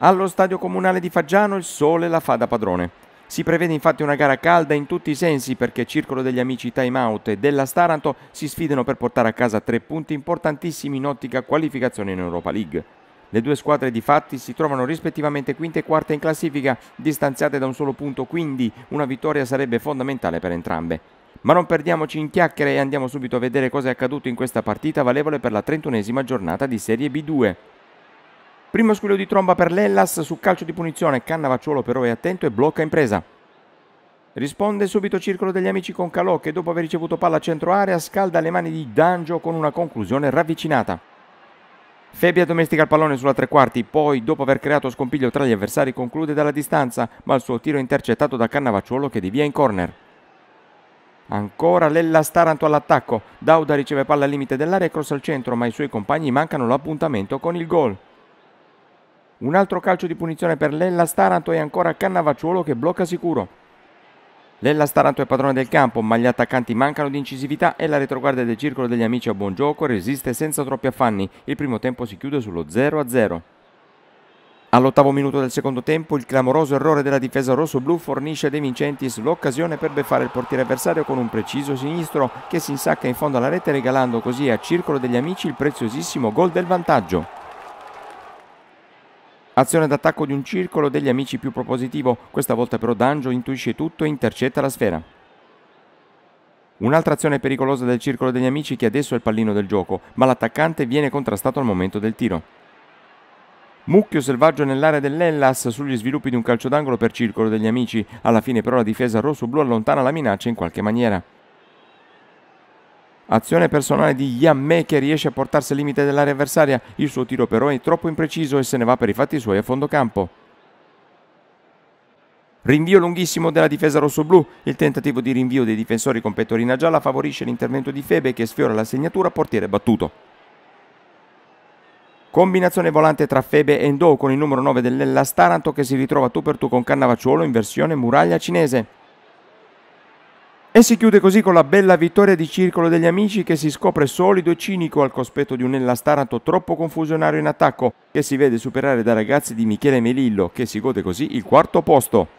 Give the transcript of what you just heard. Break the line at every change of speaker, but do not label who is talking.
Allo stadio comunale di Faggiano il sole la fa da padrone. Si prevede infatti una gara calda in tutti i sensi perché Circolo degli Amici Time Out e della Staranto si sfidano per portare a casa tre punti importantissimi in ottica qualificazione in Europa League. Le due squadre di fatti si trovano rispettivamente quinta e quarta in classifica, distanziate da un solo punto, quindi una vittoria sarebbe fondamentale per entrambe. Ma non perdiamoci in chiacchiere e andiamo subito a vedere cosa è accaduto in questa partita valevole per la trentunesima giornata di Serie B2. Primo squillo di tromba per l'Ellas su calcio di punizione, Cannavacciuolo però è attento e blocca impresa. Risponde subito Circolo degli Amici con Calò che dopo aver ricevuto palla a centro area scalda le mani di D'Angio con una conclusione ravvicinata. Febbia domestica il pallone sulla tre quarti, poi dopo aver creato scompiglio tra gli avversari conclude dalla distanza, ma il suo tiro è intercettato da Cannavacciuolo che devia in corner. Ancora Lella Staranto all'attacco, Dauda riceve palla al limite dell'area e cross al centro, ma i suoi compagni mancano l'appuntamento con il gol. Un altro calcio di punizione per Lella Staranto e ancora Cannavacciuolo che blocca sicuro. Lella Staranto è padrone del campo, ma gli attaccanti mancano di incisività e la retroguardia del circolo degli amici a buon gioco resiste senza troppi affanni. Il primo tempo si chiude sullo 0-0. All'ottavo minuto del secondo tempo il clamoroso errore della difesa rosso-blu fornisce a De Vincentis l'occasione per beffare il portiere avversario con un preciso sinistro che si insacca in fondo alla rete regalando così a Circolo degli Amici il preziosissimo gol del vantaggio. Azione d'attacco di un circolo degli amici più propositivo, questa volta però Danjo intuisce tutto e intercetta la sfera. Un'altra azione pericolosa del circolo degli amici che adesso è il pallino del gioco, ma l'attaccante viene contrastato al momento del tiro. Mucchio selvaggio nell'area dell'Ellas sugli sviluppi di un calcio d'angolo per circolo degli amici, alla fine però la difesa rosso-blu allontana la minaccia in qualche maniera. Azione personale di Yammé che riesce a portarsi al limite dell'area avversaria, il suo tiro però è troppo impreciso e se ne va per i fatti suoi a fondo campo. Rinvio lunghissimo della difesa rossoblù, il tentativo di rinvio dei difensori con pettorina gialla favorisce l'intervento di Febe che sfiora la segnatura portiere battuto. Combinazione volante tra Febe e Endo con il numero 9 dell'Ellas Taranto che si ritrova tu per tu con Cannavacciuolo in versione muraglia cinese. E si chiude così con la bella vittoria di Circolo degli Amici che si scopre solido e cinico al cospetto di un Hellas troppo confusionario in attacco che si vede superare da ragazzi di Michele Melillo che si gode così il quarto posto.